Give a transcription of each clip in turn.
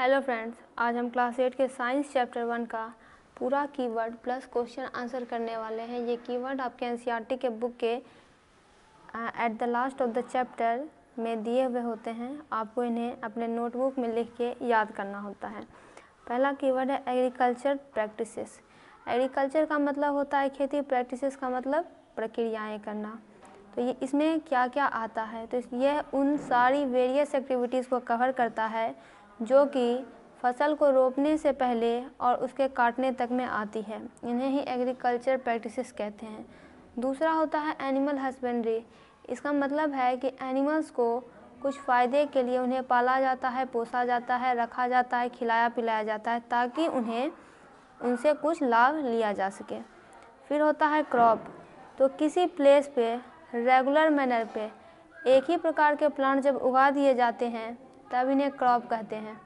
hello friends आज हम class eight के साइंस चैप्टर वन का पूरा कीवर्ड प्लस क्वेश्चन आंसर करने वाले हैं ये कीवर्ड आपके एन के बुक के at the last of the chapter में दिए हुए होते हैं आपको इन्हें अपने नोटबुक में लिख के याद करना होता है पहला कीवर्ड है एग्रीकल्चर प्रैक्टिसेस एग्रीकल्चर का मतलब होता है खेती प्रैक्टिस का मतलब प्रक्रियाएँ करना तो ये इसमें क्या क्या आता है तो यह उन सारी वेरियस एक्टिविटीज़ को कवर करता है जो कि फसल को रोपने से पहले और उसके काटने तक में आती है इन्हें ही एग्रीकल्चर प्रैक्टिसेस कहते हैं दूसरा होता है एनिमल हस्बेंड्री इसका मतलब है कि एनिमल्स को कुछ फ़ायदे के लिए उन्हें पाला जाता है पोसा जाता है रखा जाता है खिलाया पिलाया जाता है ताकि उन्हें उनसे कुछ लाभ लिया जा सके फिर होता है क्रॉप तो किसी प्लेस पे रेगुलर मैनर पे एक ही प्रकार के प्लांट जब उगा दिए जाते हैं तब इन्हें क्रॉप कहते हैं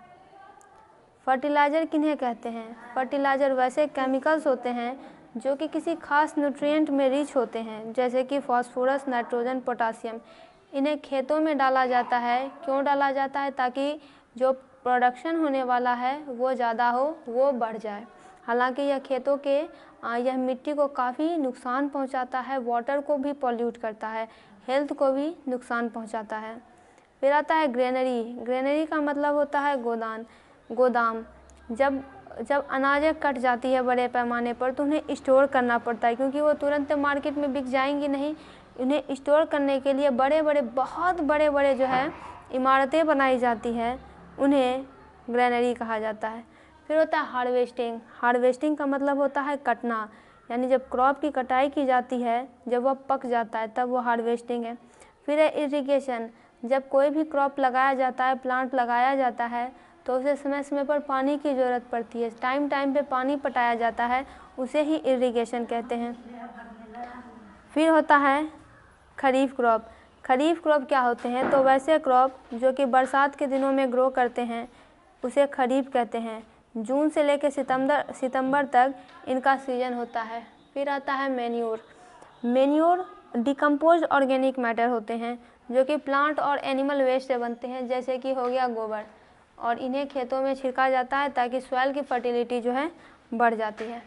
फर्टिलाइज़र किन्हें कहते हैं फर्टिलाइज़र वैसे केमिकल्स होते हैं जो कि किसी खास न्यूट्रिएंट में रिच होते हैं जैसे कि फास्फोरस नाइट्रोजन पोटासियम इन्हें खेतों में डाला जाता है क्यों डाला जाता है ताकि जो प्रोडक्शन होने वाला है वो ज़्यादा हो वो बढ़ जाए हालांकि यह खेतों के यह मिट्टी को काफ़ी नुकसान पहुंचाता है वाटर को भी पॉल्यूट करता है हेल्थ को भी नुकसान पहुंचाता है फिर आता है ग्रेनरी ग्रेनरी का मतलब होता है गोदान गोदाम जब जब अनाज कट जाती है बड़े पैमाने पर तो उन्हें स्टोर करना पड़ता है क्योंकि वो तुरंत मार्केट में बिक जाएंगी नहीं उन्हें स्टोर करने के लिए बड़े बड़े बहुत बड़े बड़े जो है इमारतें बनाई जाती हैं उन्हें ग्रेनरी कहा जाता है फिर होता है हार्वेस्टिंग हार्वेस्टिंग का मतलब होता है कटना यानी जब क्रॉप की कटाई की जाती है जब वह पक जाता है तब वो हार्वेस्टिंग है फिर है इरीगेशन जब कोई भी क्रॉप लगाया जाता है प्लांट लगाया जाता है तो उसे समय समय पर पानी की ज़रूरत पड़ती है टाइम टाइम पे पानी पटाया जाता है उसे ही इरिगेशन कहते हैं फिर होता है खरीफ क्रॉप खरीफ क्रॉप क्या होते हैं तो वैसे क्रॉप जो कि बरसात के दिनों में ग्रो करते हैं उसे खरीफ कहते हैं जून से लेकर सितंबर सितंबर तक इनका सीजन होता है फिर आता है manure manure decompose organic matter होते हैं जो कि प्लांट और एनिमल वेस्ट से बनते हैं जैसे कि हो गया गोबर और इन्हें खेतों में छिड़का जाता है ताकि सॉइल की फर्टिलिटी जो है बढ़ जाती है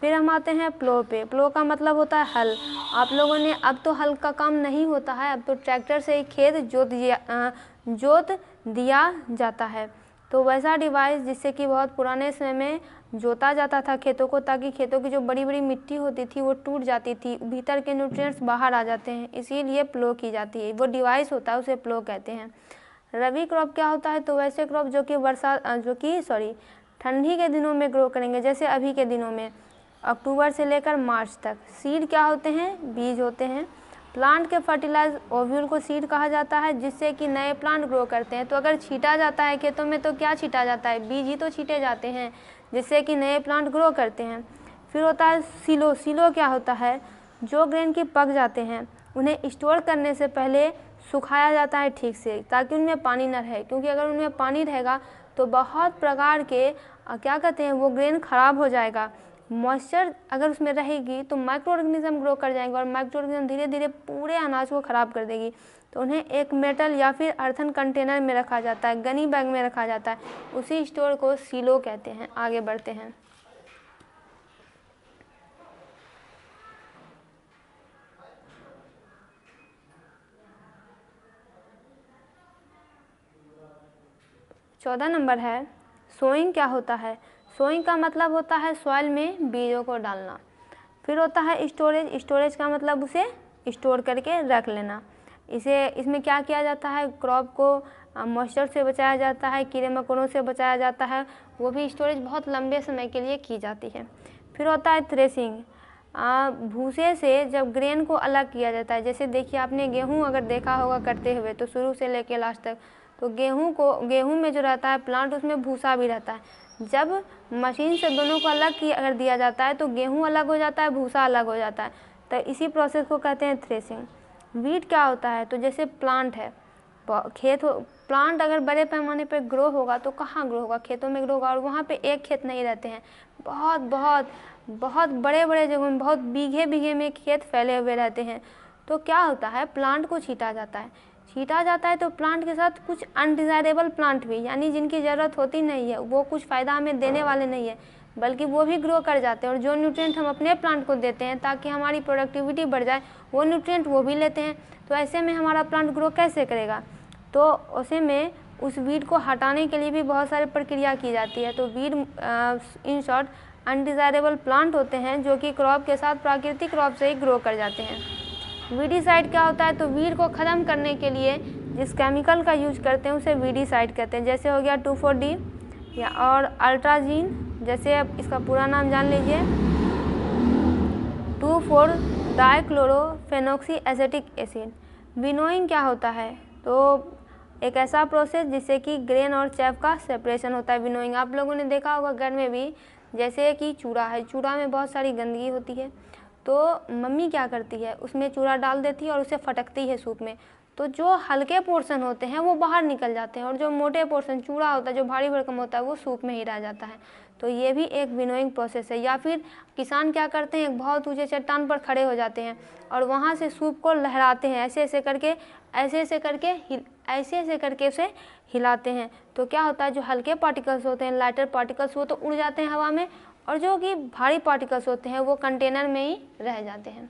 फिर हम आते हैं प्लो पे प्लो का मतलब होता है हल आप लोगों ने अब तो हल का काम नहीं होता है अब तो ट्रैक्टर से ही खेत जोत जोत दिया जाता है तो वैसा डिवाइस जिससे कि बहुत पुराने समय में जोता जाता था खेतों को ताकि खेतों की जो बड़ी बड़ी मिट्टी होती थी वो टूट जाती थी भीतर के न्यूट्रिएंट्स बाहर आ जाते हैं इसीलिए प्लो की जाती है वो डिवाइस होता है उसे प्लो कहते हैं रबी क्रॉप क्या होता है तो वैसे क्रॉप जो कि वर्षा जो कि सॉरी ठंडी के दिनों में ग्रो करेंगे जैसे अभी के दिनों में अक्टूबर से लेकर मार्च तक सीड क्या होते हैं बीज होते हैं प्लांट के फर्टिलाइज ओव्यूल को सीड कहा जाता है जिससे कि नए प्लांट ग्रो करते हैं तो अगर छीटा जाता है खेतों में तो क्या छीटा जाता है बीज ही तो छीटे जाते हैं जिससे कि नए प्लांट ग्रो करते हैं फिर होता है सिलो सिलो क्या होता है जो ग्रेन के पक जाते हैं उन्हें स्टोर करने से पहले सुखाया जाता है ठीक से ताकि उनमें पानी न रहे क्योंकि अगर उनमें पानी रहेगा तो बहुत प्रकार के क्या कहते हैं वो ग्रेन ख़राब हो जाएगा मॉइस्चर अगर उसमें रहेगी तो माइक्रो ऑर्गेनिज्म ग्रो कर जाएंगे और माइक्रो ऑर्गेनिज्म धीरे धीरे पूरे अनाज को ख़राब कर देगी तो उन्हें एक मेटल या फिर अर्थन कंटेनर में रखा जाता है गनी बैग में रखा जाता है उसी स्टोर को सीलो कहते हैं आगे बढ़ते हैं चौदह नंबर है सोइंग क्या होता है सोइंग का मतलब होता है सॉइल में बीजों को डालना फिर होता है स्टोरेज स्टोरेज का मतलब उसे स्टोर करके रख लेना इसे इसमें क्या किया जाता है क्रॉप को मॉइस्चर से बचाया जाता है कीड़े मकोड़ों से बचाया जाता है वो भी स्टोरेज बहुत लंबे समय के लिए की जाती है फिर होता है थ्रेसिंग भूसे से जब ग्रेन को अलग किया जाता है जैसे देखिए आपने गेहूं अगर देखा होगा करते हुए तो शुरू से लेके लास्ट तक तो गेहूं को गेहूं में जो रहता है प्लांट उसमें भूसा भी रहता है जब मशीन से दोनों को अलग किया अगर दिया जाता है तो गेहूं अलग हो जाता है भूसा अलग हो जाता है तो इसी प्रोसेस को कहते हैं थ्रेसिंग वीट क्या होता है तो जैसे प्लांट है खेत हो प्लांट अगर बड़े पैमाने पर ग्रो होगा तो कहाँ ग्रो होगा खेतों में ग्रो होगा और वहाँ पे एक खेत नहीं रहते हैं बहुत बहुत बहुत बड़े बड़े जगहों में बहुत बीघे बीघे में खेत फैले हुए रहते हैं तो क्या होता है प्लांट को छीटा जाता है छीटा जाता है तो प्लांट के साथ कुछ अनडिज़ायरेबल प्लांट भी यानी जिनकी ज़रूरत होती नहीं है वो कुछ फ़ायदा हमें देने वाले नहीं है बल्कि वो भी ग्रो कर जाते हैं और जो न्यूट्रिएंट हम अपने प्लांट को देते हैं ताकि हमारी प्रोडक्टिविटी बढ़ जाए वो न्यूट्रिएंट वो भी लेते हैं तो ऐसे में हमारा प्लांट ग्रो कैसे करेगा तो उसे में उस वीड को हटाने के लिए भी बहुत सारी प्रक्रिया की जाती है तो weed in short undesirable plant होते हैं जो कि क्रॉप के साथ प्राकृतिक क्रॉप से ही ग्रो कर जाते हैं वीडीसाइड क्या होता है तो वीड को ख़त्म करने के लिए जिस केमिकल का यूज करते हैं उसे वीडीसाइड कहते हैं जैसे हो गया टू फोर डी या और अल्ट्राजीन जैसे आप इसका पूरा नाम जान लीजिए two four dichlorophenoxy acetic acid winnowing क्या होता है तो एक ऐसा प्रोसेस जिससे कि ग्रेन और चैप का सेपरेशन होता है विनोइंग आप लोगों ने देखा होगा घर में भी जैसे कि चूड़ा है चूड़ा में बहुत सारी गंदगी होती है तो मम्मी क्या करती है उसमें चूड़ा डाल देती है और उसे फटकती है सूप में तो जो हल्के पोर्शन होते हैं वो बाहर निकल जाते हैं और जो मोटे पोर्शन चूड़ा होता है जो भारी भरकम होता है वो सूप में ही रह जाता है तो ये भी एक विनोइंग प्रोसेस है या फिर किसान क्या करते हैं एक बहुत ऊँचे चट्टान पर खड़े हो जाते हैं और वहाँ से सूप को लहराते हैं ऐसे ऐसे करके ऐसे ऐसे करके ऐसे ऐसे करके उसे हिलाते हैं तो क्या होता है जो हल्के पार्टिकल्स होते हैं लाइटर पार्टिकल्स वो तो उड़ जाते हैं हवा में और जो कि भारी पार्टिकल्स होते हैं वो कंटेनर में ही रह जाते हैं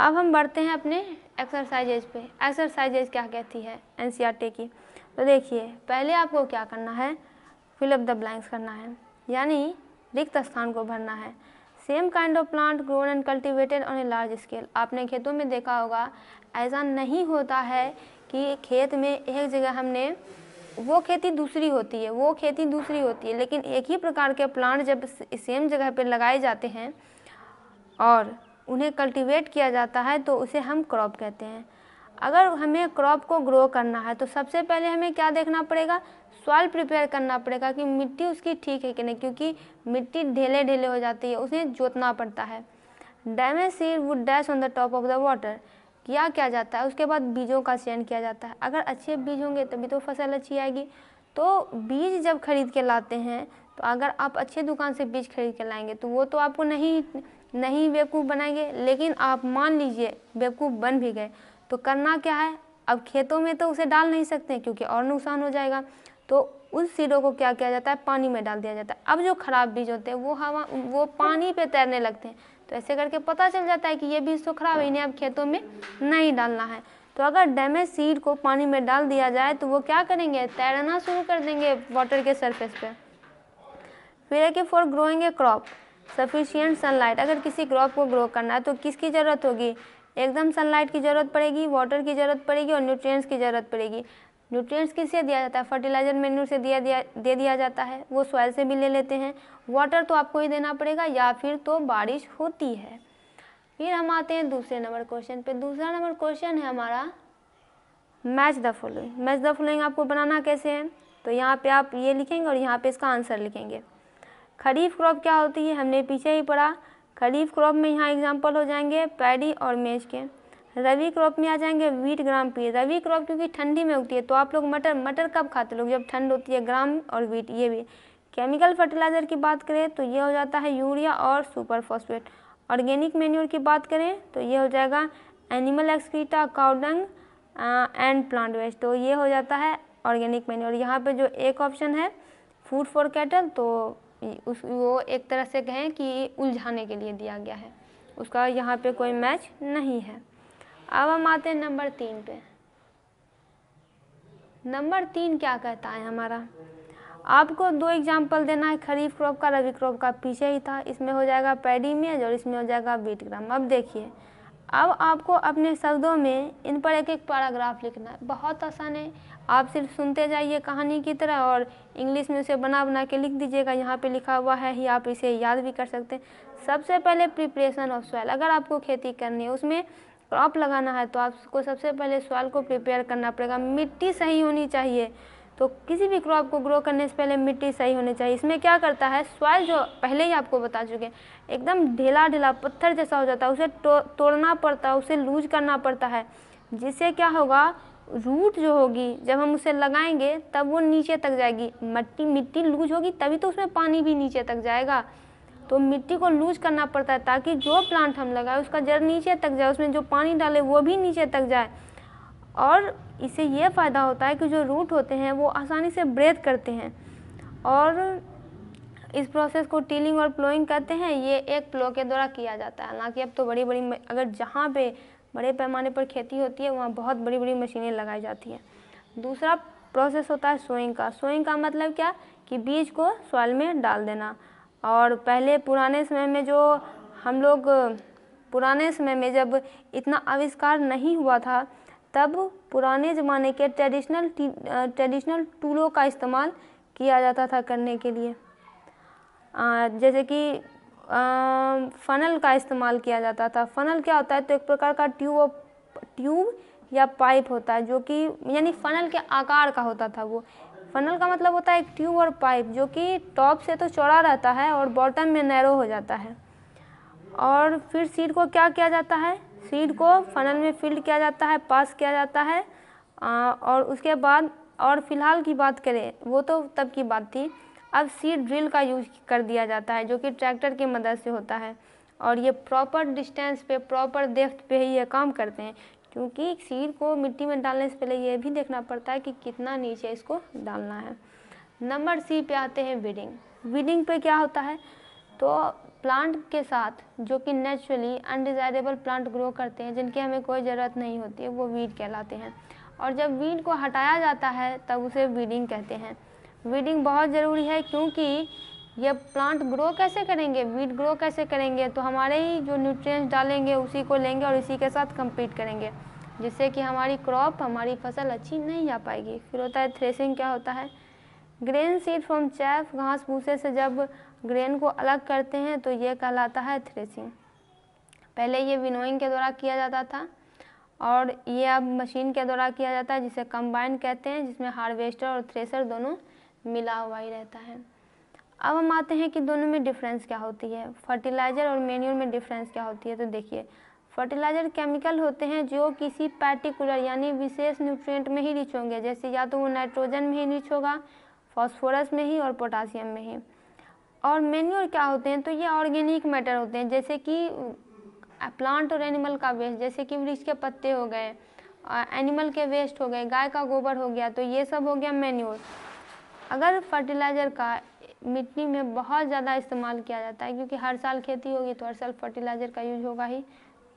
अब हम बढ़ते हैं अपने एक्सरसाइजेज पे एक्सरसाइजेज क्या कहती है एन e की तो देखिए पहले आपको क्या करना है फिलअप द ब्लैंक्स करना है यानी रिक्त स्थान को भरना है same kind of plant grown and cultivated on a large scale आपने खेतों में देखा होगा ऐसा नहीं होता है कि खेत में एक जगह हमने वो खेती दूसरी होती है वो खेती दूसरी होती है लेकिन एक ही प्रकार के प्लांट जब सेम जगह पर लगाए जाते हैं और उन्हें कल्टीवेट किया जाता है तो उसे हम क्रॉप कहते हैं अगर हमें क्रॉप को ग्रो करना है तो सबसे पहले हमें क्या देखना पड़ेगा सॉइल प्रिपेयर करना पड़ेगा कि मिट्टी उसकी ठीक है कि नहीं क्योंकि मिट्टी ढेले ढेले हो जाती है उसे जोतना पड़ता है damage seed would dash on the top of the water किया क्या जाता है उसके बाद बीजों का चयन किया जाता है अगर अच्छे बीज होंगे तभी तो फसल अच्छी आएगी तो बीज जब खरीद के लाते हैं तो अगर आप अच्छे दुकान से बीज खरीद के लाएंगे तो वो तो आपको नहीं नहीं बेवकूफ़ बनाएंगे लेकिन आप मान लीजिए बेवकूफ़ बन भी गए तो करना क्या है अब खेतों में तो उसे डाल नहीं सकते क्योंकि और नुकसान हो जाएगा तो उस सीडों को क्या किया जाता है पानी में डाल दिया जाता है अब जो खराब बीज होते हैं वो हवा वो पानी पे तैरने लगते हैं तो ऐसे करके पता चल जाता है कि ये बीज तो खराब है इन्हें अब खेतों में नहीं डालना है तो अगर डैमेज सीड को पानी में डाल दिया जाए तो वो क्या करेंगे तैरना शुरू कर देंगे वाटर के सरफेस पे फिर है कि for growing a crop sufficient sunlight अगर किसी क्रॉप को ग्रो करना है तो किसकी ज़रूरत होगी एकदम सनलाइट की ज़रूरत पड़ेगी वाटर की ज़रूरत पड़ेगी और न्यूट्रिएंट्स की ज़रूरत पड़ेगी न्यूट्रिएंट्स किससे दिया जाता है फर्टिलाइजर मेन्यू से दिया दिया दे दिया जाता है वो सॉइल से भी ले लेते हैं वाटर तो आपको ही देना पड़ेगा या फिर तो बारिश होती है फिर हम आते हैं दूसरे नंबर क्वेश्चन पर दूसरा नंबर क्वेश्चन है हमारा match the following match the following आपको बनाना कैसे है तो यहाँ पर आप ये लिखेंगे और यहाँ पर इसका आंसर लिखेंगे खरीफ क्रॉप क्या होती है हमने पीछे ही पढ़ा खरीफ क्रॉप में यहाँ एग्जाम्पल हो जाएंगे पैडी और मेज के रवि क्रॉप में आ जाएंगे wheat gram pea rabi crop क्योंकि ठंडी में उगती है तो आप लोग मटर मटर कब खाते लोग जब ठंड होती है ग्राम और वीट ये भी केमिकल फर्टिलाइज़र की बात करें तो ये हो जाता है यूरिया और सुपर फॉस्फेट ऑर्गेनिक मेन्योर की बात करें तो ये हो जाएगा animal excreta cow dung and plant waste तो ये हो जाता है ऑर्गेनिक मेन्यूर यहाँ पर जो एक ऑप्शन है फूड फॉर कैटल तो उस वो एक तरह से कहें कि उलझाने के लिए दिया गया है उसका यहाँ पे कोई मैच नहीं है अब हम आते हैं नंबर तीन पे नंबर तीन क्या कहता है हमारा आपको दो एग्जाम्पल देना है खरीफ क्रॉप का रवि क्रॉप का पीछे ही था इसमें हो जाएगा पैडीमियज और इसमें हो जाएगा बीट ग्राम अब देखिए अब आपको अपने शब्दों में इन पर एक एक पैराग्राफ लिखना है बहुत आसान है आप सिर्फ सुनते जाइए कहानी की तरह और इंग्लिश में उसे बना बना के लिख दीजिएगा यहाँ पे लिखा हुआ है ही आप इसे याद भी कर सकते हैं सबसे पहले प्रिपरेशन ऑफ सॉइल अगर आपको खेती करनी है उसमें क्रॉप लगाना है तो आपको सबसे पहले सॉइल को प्रिपेयर करना पड़ेगा मिट्टी सही होनी चाहिए तो किसी भी क्रॉप को ग्रो करने से पहले मिट्टी सही होनी चाहिए इसमें क्या करता है सॉइल जो पहले ही आपको बता चुके एकदम ढीला ढीला पत्थर जैसा हो जाता है उसे तो, तोड़ना पड़ता है उसे लूज करना पड़ता है जिससे क्या होगा रूट जो होगी जब हम उसे लगाएंगे तब वो नीचे तक जाएगी मट्टी मिट्टी लूज होगी तभी तो उसमें पानी भी नीचे तक जाएगा तो मिट्टी को लूज करना पड़ता है ताकि जो प्लांट हम लगाए उसका जड़ नीचे तक जाए उसमें जो पानी डाले वो भी नीचे तक जाए और इससे ये फ़ायदा होता है कि जो रूट होते हैं वो आसानी से ब्रेथ करते हैं और इस प्रोसेस को टीलिंग और प्लोइंग कहते हैं ये एक प्लो के द्वारा किया जाता है हालांकि अब तो बड़ी बड़ी अगर जहाँ पे बड़े पैमाने पर खेती होती है वहाँ बहुत बड़ी बड़ी मशीनें लगाई जाती हैं दूसरा प्रोसेस होता है सोइंग का सोइंग का मतलब क्या कि बीज को सॉइल में डाल देना और पहले पुराने समय में जो हम लोग पुराने समय में जब इतना आविष्कार नहीं हुआ था तब पुराने ज़माने के ट्रेडिशनल ट्रेडिशनल टूलों का इस्तेमाल किया जाता था करने के लिए आ, जैसे कि फ़नल का इस्तेमाल किया जाता था फ़नल क्या होता है तो एक प्रकार का ट्यूब ट्यूब या पाइप होता है जो कि यानी फ़नल के आकार का होता था वो फ़नल का मतलब होता है एक ट्यूब और पाइप जो कि टॉप से तो चौड़ा रहता है और बॉटम में नैरो हो जाता है और फिर सीड को क्या किया जाता है सीड को फ़नल में फील्ड किया जाता है पास किया जाता है और उसके बाद और फिलहाल की बात करें वो तो तब की बात थी अब सीड ड्रिल का यूज कर दिया जाता है जो कि ट्रैक्टर की मदद से होता है और ये प्रॉपर डिस्टेंस पे प्रॉपर डेफ्थ पे ही ये काम करते हैं क्योंकि सीड को मिट्टी में डालने से पहले ये भी देखना पड़ता है कि कितना नीचे इसको डालना है नंबर सी पे आते हैं वीडिंग वीडिंग पे क्या होता है तो प्लांट के साथ जो कि नेचुरली अनडिज़ायरेबल प्लांट ग्रो करते हैं जिनकी हमें कोई ज़रूरत नहीं होती है वो वीड कहलाते हैं और जब वीड को हटाया जाता है तब उसे वीडिंग कहते हैं वीडिंग बहुत ज़रूरी है क्योंकि ये प्लांट ग्रो कैसे करेंगे वीड ग्रो कैसे करेंगे तो हमारे ही जो न्यूट्रिएंट्स डालेंगे उसी को लेंगे और इसी के साथ कम्पीट करेंगे जिससे कि हमारी क्रॉप हमारी फसल अच्छी नहीं आ पाएगी फिर होता है थ्रेसिंग क्या होता है ग्रेन सीड फ्रॉम चैफ घास भूसे से जब ग्रेन को अलग करते हैं तो ये कहलाता है थ्रेसिंग पहले ये विनोइंग के द्वारा किया जाता था और ये अब मशीन के द्वारा किया जाता है जिसे कंबाइंड कहते हैं जिसमें हार्वेस्टर और थ्रेसर दोनों मिला हुआ ही रहता है अब हम आते हैं कि दोनों में डिफरेंस क्या होती है फर्टिलाइज़र और मेन्यूर में डिफरेंस क्या होती है तो देखिए फर्टिलाइज़र केमिकल होते हैं जो किसी पर्टिकुलर यानी विशेष न्यूट्रिएंट में ही रिच होंगे जैसे या तो वो नाइट्रोजन में ही रिच होगा फॉस्फोरस में ही और पोटासियम में ही और मेन्यूर क्या होते हैं तो ये ऑर्गेनिक मैटर होते हैं जैसे कि प्लांट और एनिमल का वेस्ट जैसे कि वृक्ष के पत्ते हो गए एनिमल के वेस्ट हो गए गाय का गोबर हो गया तो ये सब हो गया मेन्यूर अगर फर्टिलाइज़र का मिट्टी में बहुत ज़्यादा इस्तेमाल किया जाता है क्योंकि हर साल खेती होगी तो हर साल फर्टिलाइज़र का यूज होगा ही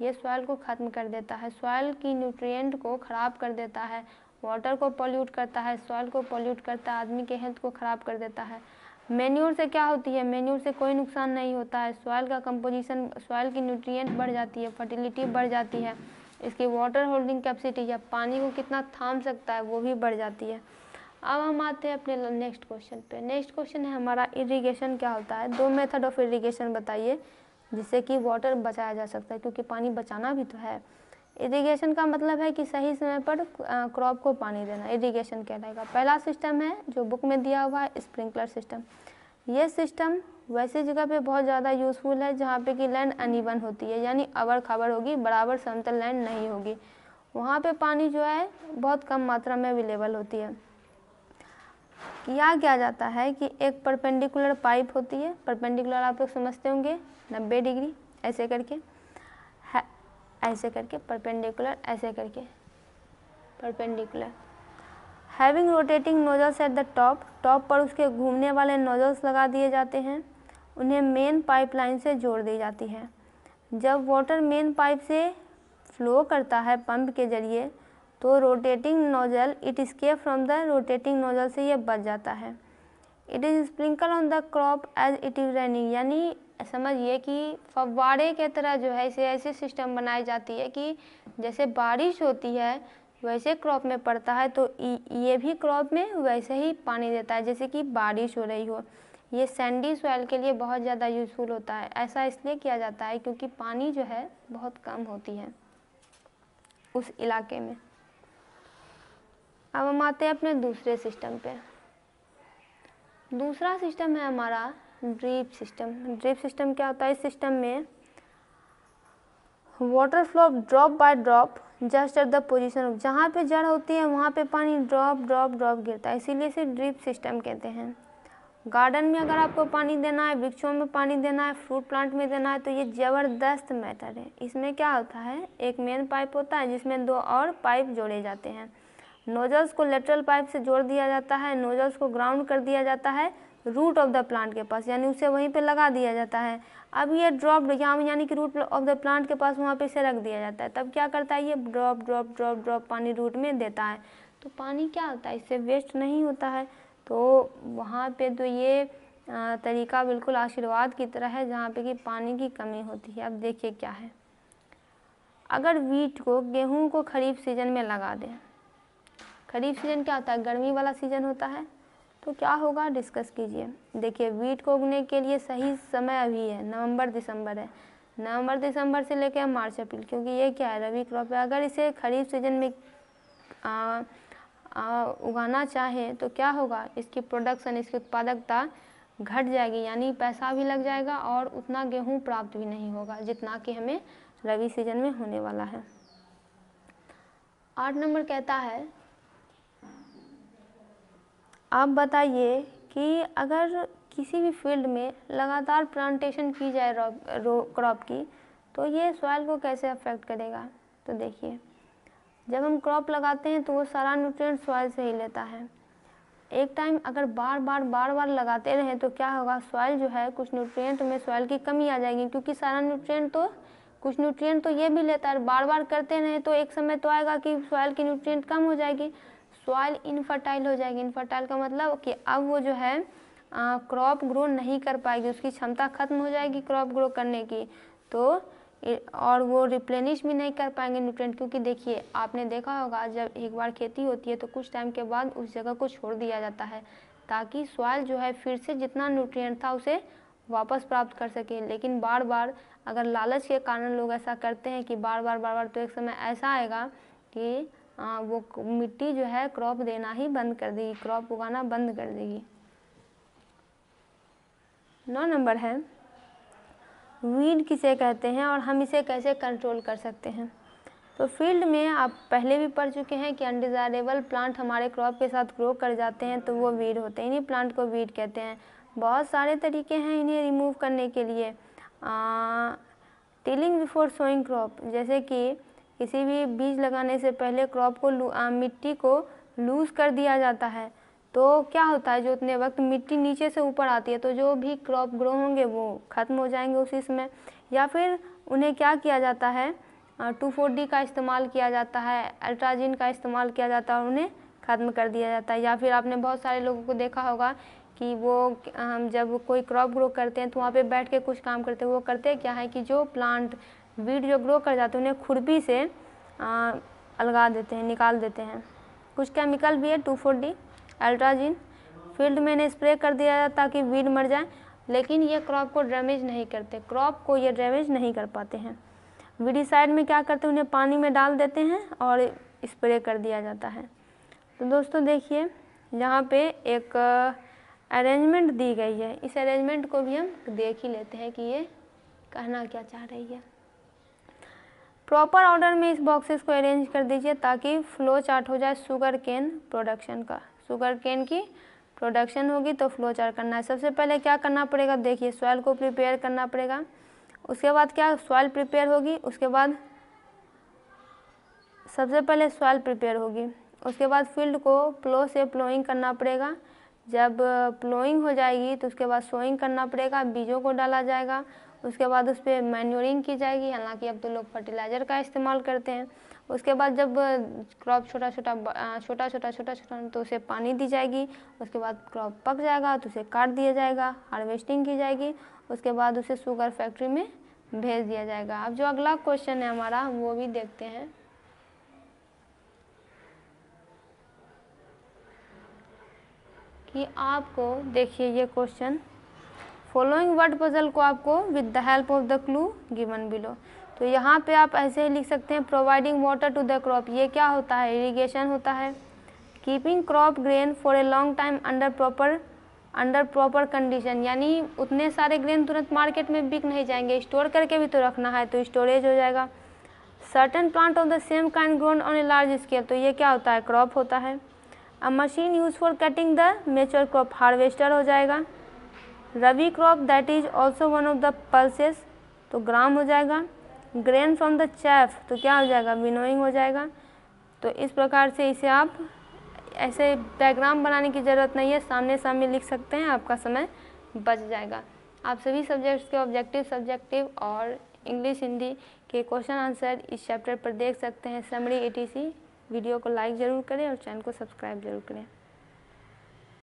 ये सॉइल को ख़त्म कर देता है सॉइल की न्यूट्रिएंट को ख़राब कर देता है वाटर को पोल्यूट करता है सॉइल को पोल्यूट करता है आदमी के हेल्थ को ख़राब कर देता है मेन्यूर से क्या होती है मेन्यूर से कोई नुकसान नहीं होता है सॉइल का कंपोजिशन सॉइल की न्यूट्रिएंट बढ़ जाती है फर्टिलिटी बढ़ जाती है इसकी वाटर होल्डिंग कैपेसिटी या पानी को कितना थाम सकता है वो भी बढ़ जाती है अब हम आते हैं अपने नेक्स्ट क्वेश्चन पे नेक्स्ट क्वेश्चन है हमारा इरिगेशन क्या होता है दो मेथड ऑफ इरिगेशन बताइए जिससे कि वाटर बचाया जा सकता है क्योंकि पानी बचाना भी तो है इरिगेशन का मतलब है कि सही समय पर क्रॉप को पानी देना इरिगेशन कहलाएगा पहला सिस्टम है जो बुक में दिया हुआ है स्प्रिंकलर सिस्टम ये सिस्टम वैसी जगह पे बहुत ज़्यादा यूज़फुल है जहाँ पे कि लैंड अनिवन होती है यानी अवर खबर होगी बराबर समतल लैंड नहीं होगी वहाँ पे पानी जो है बहुत कम मात्रा में अवेलेबल होती है किया क्या जाता है कि एक परपेंडिकुलर पाइप होती है परपेंडिकुलर आप लोग समझते होंगे नब्बे डिग्री ऐसे करके ऐसे करके परपेंडिकुलर ऐसे करके perpendicular having rotating nozzles at the top top पर उसके घूमने वाले नोजल्स लगा दिए जाते हैं उन्हें मेन पाइपलाइन से जोड़ दी जाती है जब वाटर मेन पाइप से फ्लो करता है पंप के जरिए तो rotating nozzle it escape from the rotating nozzle से ये बच जाता है it is sprinkle on the crop as it is raining यानी समझिए कि फवारे के तरह जो है इसे ऐसे सिस्टम बनाई जाती है कि जैसे बारिश होती है वैसे क्रॉप में पड़ता है तो ये भी क्रॉप में वैसे ही पानी देता है जैसे कि बारिश हो रही हो ये सैंडी सॉइल के लिए बहुत ज़्यादा यूज़फुल होता है ऐसा इसलिए किया जाता है क्योंकि पानी जो है बहुत कम होती है उस इलाके में अब हम आते हैं अपने दूसरे सिस्टम पे दूसरा सिस्टम है हमारा ड्रीप सिस्टम ड्रीप सिस्टम क्या होता है इस सिस्टम में water flow drop by drop just at the position of जहाँ पे जड़ होती है वहाँ पे पानी ड्रॉप ड्रॉप ड्रॉप गिरता है इसीलिए इसे ड्रिप सिस्टम कहते हैं गार्डन में अगर आपको पानी देना है वृक्षों में पानी देना है फ्रूट प्लांट में देना है तो ये ज़बरदस्त मैटर है इसमें क्या होता है एक मेन पाइप होता है जिसमें दो और पाइप जोड़े जाते हैं नोजल्स को लेटरल पाइप से जोड़ दिया जाता है नोजल्स को ग्राउंड कर दिया जाता है रूट ऑफ द प्लांट के पास यानी उसे वहीं पे लगा दिया जाता है अब ये ड्रॉप यहाँ यानी कि रूट ऑफ द प्लांट के पास वहाँ पे इसे रख दिया जाता है तब क्या करता है ये ड्रॉप ड्रॉप ड्रॉप ड्रॉप पानी रूट में देता है तो पानी क्या होता है इससे वेस्ट नहीं होता है तो वहाँ पर तो ये तरीका बिल्कुल आशीर्वाद की तरह है जहाँ पर कि पानी की कमी होती है अब देखिए क्या है अगर वीट को गेहूँ को खरीफ सीजन में लगा दें खरीफ सीजन क्या होता है गर्मी वाला सीजन होता है तो क्या होगा डिस्कस कीजिए देखिए वीट को उगने के लिए सही समय अभी है नवंबर दिसंबर है नवंबर दिसंबर से लेकर मार्च अप्रैल क्योंकि ये क्या है रबी क्रॉप है अगर इसे खरीफ सीजन में आ, आ, उगाना चाहे तो क्या होगा इसकी प्रोडक्शन इसकी उत्पादकता घट जाएगी यानी पैसा भी लग जाएगा और उतना गेहूँ प्राप्त भी नहीं होगा जितना कि हमें रबी सीजन में होने वाला है आठ नंबर कहता है आप बताइए कि अगर किसी भी फील्ड में लगातार प्लांटेशन की जाए क्रॉप की तो ये सॉइल को कैसे अफेक्ट करेगा तो देखिए जब हम क्रॉप लगाते हैं तो वो सारा न्यूट्रिएंट सॉइल से ही लेता है एक टाइम अगर बार बार बार बार लगाते रहें तो क्या होगा सॉइल जो है कुछ न्यूट्रिएंट में सॉइल की कमी आ जाएगी क्योंकि सारा न्यूट्रिएंट तो कुछ न्यूट्रिएंट तो ये भी लेता है बार बार करते रहें तो एक समय तो आएगा कि सॉइल की न्यूट्रिएंट कम हो जाएगी सॉइल इनफर्टाइल हो जाएगी इनफर्टाइल का मतलब कि अब वो जो है क्रॉप ग्रो नहीं कर पाएगी उसकी क्षमता खत्म हो जाएगी क्रॉप ग्रो करने की तो और वो रिप्लेनिश भी नहीं कर पाएंगे न्यूट्रेंट क्योंकि देखिए आपने देखा होगा जब एक बार खेती होती है तो कुछ टाइम के बाद उस जगह को छोड़ दिया जाता है ताकि सॉइल जो है फिर से जितना न्यूट्रिएंट था उसे वापस प्राप्त कर सके लेकिन बार बार अगर लालच के कारण लोग ऐसा करते हैं कि बार बार बार बार तो एक समय ऐसा आएगा कि आ, वो मिट्टी जो है क्रॉप देना ही बंद कर देगी क्रॉप उगाना बंद कर देगी नौ नंबर है वीड किसे कहते हैं और हम इसे कैसे कंट्रोल कर सकते हैं तो फील्ड में आप पहले भी पढ़ चुके हैं कि अनडिज़ायरेबल प्लांट हमारे क्रॉप के साथ ग्रो कर जाते हैं तो वो वीड होते हैं इन्हीं प्लांट को वीड कहते हैं बहुत सारे तरीके हैं इन्हें रिमूव करने के लिए टिलिंग बिफोर सोइंग क्रॉप जैसे कि किसी भी बीज लगाने से पहले क्रॉप को मिट्टी को लूज़ कर दिया जाता है तो क्या होता है जो उतने वक्त मिट्टी नीचे से ऊपर आती है तो जो भी क्रॉप ग्रो होंगे वो ख़त्म हो जाएंगे उसी समय या फिर उन्हें क्या किया जाता है टू फोर डी का इस्तेमाल किया जाता है अल्ट्राजिन का इस्तेमाल किया जाता है और उन्हें ख़त्म कर दिया जाता है या फिर आपने बहुत सारे लोगों को देखा होगा कि वो हम जब कोई क्रॉप ग्रो करते हैं तो वहाँ पे बैठ के कुछ काम करते हैं वो करते क्या है कि जो प्लांट बीड जो ग्रो कर जाते हैं उन्हें खुरपी से आ, अलगा देते हैं निकाल देते हैं कुछ केमिकल भी है two four D atrazine field में इन्हें स्प्रे कर दिया जाता ताकि बीड मर जाए लेकिन ये क्रॉप को डैमेज नहीं करते क्रॉप को ये डैमेज नहीं कर पाते हैं साइड में क्या करते हैं उन्हें पानी में डाल देते हैं और स्प्रे कर दिया जाता है तो दोस्तों देखिए यहाँ पे एक अरेंजमेंट दी गई है इस अरेंजमेंट को भी हम देख ही लेते हैं कि ये कहना क्या चाह रही है प्रॉपर ऑर्डर में इस बॉक्सेस को अरेंज कर दीजिए ताकि फ्लो चार्ट हो जाए शुगर केन प्रोडक्शन का शुगर केन की प्रोडक्शन होगी तो फ्लो चार्ट करना है सबसे पहले क्या करना पड़ेगा देखिए सॉइल को प्रिपेयर करना पड़ेगा उसके बाद क्या सॉइल प्रिपेयर होगी उसके बाद सबसे पहले सॉइल प्रिपेयर होगी उसके बाद फील्ड को प्लो से प्लोइंग करना पड़ेगा जब प्लोइंग हो जाएगी तो उसके बाद सोइंग करना पड़ेगा बीजों को डाला जाएगा उसके बाद उस पर मैन्योरिंग की जाएगी हालांकि अब तो लोग फर्टिलाइज़र का इस्तेमाल करते हैं उसके बाद जब क्रॉप छोटा छोटा छोटा छोटा छोटा छोटा तो उसे पानी दी जाएगी उसके बाद क्रॉप पक जाएगा तो उसे काट दिया जाएगा हार्वेस्टिंग की जाएगी उसके बाद उसे शुगर फैक्ट्री में भेज दिया जाएगा अब जो अगला क्वेश्चन है हमारा हम वो भी देखते हैं कि आपको देखिए ये क्वेश्चन फॉलोइंग वर्ड पजल को आपको with the help of the clue given below तो यहाँ पे आप ऐसे ही लिख सकते हैं providing water to the crop ये क्या होता है इरीगेशन होता है keeping crop grain for a long time under proper under proper condition यानी उतने सारे ग्रेन तुरंत मार्केट में बिक नहीं जाएंगे स्टोर करके भी तो रखना है तो स्टोरेज हो जाएगा certain plant of the same kind grown on a large scale तो ये क्या होता है क्रॉप होता है a machine use for cutting the mature crop harvester हो जाएगा rabi crop that is also one of the pulses तो ग्राम हो जाएगा ग्रेन फ्रॉम द चैफ तो क्या हो जाएगा विनोइंग हो जाएगा तो इस प्रकार से इसे आप ऐसे डायग्राम बनाने की ज़रूरत नहीं है सामने सामने लिख सकते हैं आपका समय बच जाएगा आप सभी सब्जेक्ट्स के ऑब्जेक्टिव सब्जेक्टिव और इंग्लिश हिंदी के क्वेश्चन आंसर इस चैप्टर पर देख सकते हैं समरी एटीसी वीडियो को लाइक ज़रूर करें और चैनल को सब्सक्राइब जरूर करें